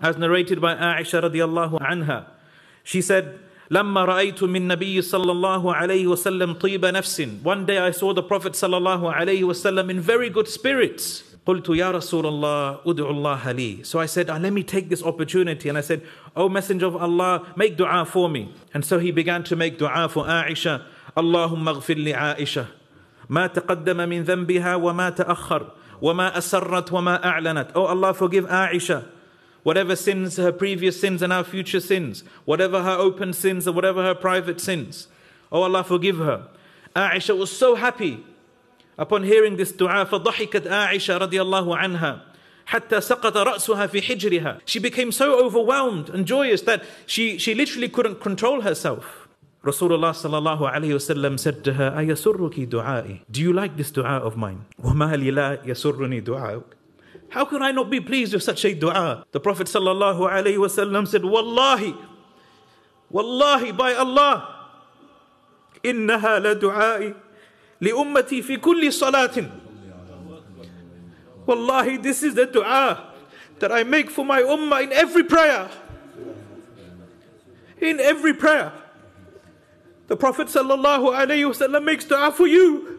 as narrated by Aisha radiallahu anha. She said, لما رأيت من نبي صلى الله عليه وسلم طيب نفس One day I saw the Prophet صلى الله عليه وسلم in very good spirits. قلت يا رسول الله الله لي. So I said, oh, let me take this opportunity. And I said, O oh, Messenger of Allah, make dua for me. And so he began to make dua for Aisha. اللهم اغفر لعائشة ما تقدم من ذنبها وما تأخر وما أسرت وما أعلنت. Oh Allah, forgive Aisha whatever sins, her previous sins and our future sins, whatever her open sins and whatever her private sins. Oh Allah, forgive her. Aisha was so happy upon hearing this dua. فضحكت عائشة رضي الله حتى سقط رأسها في حجرها. She became so overwhelmed and joyous that she, she literally couldn't control herself. Rasulullah sallallahu alayhi wasallam said to her, أيسرك دعائي? Do you like this dua of mine? وما لي لا يسرني دعاؤك? How could I not be pleased with such a dua? The Prophet ﷺ said, Wallahi, Wallahi, by Allah, إنها li لأمتي في كل salatin." Wallahi, this is the dua that I make for my ummah in every prayer. In every prayer. The Prophet ﷺ makes dua for you.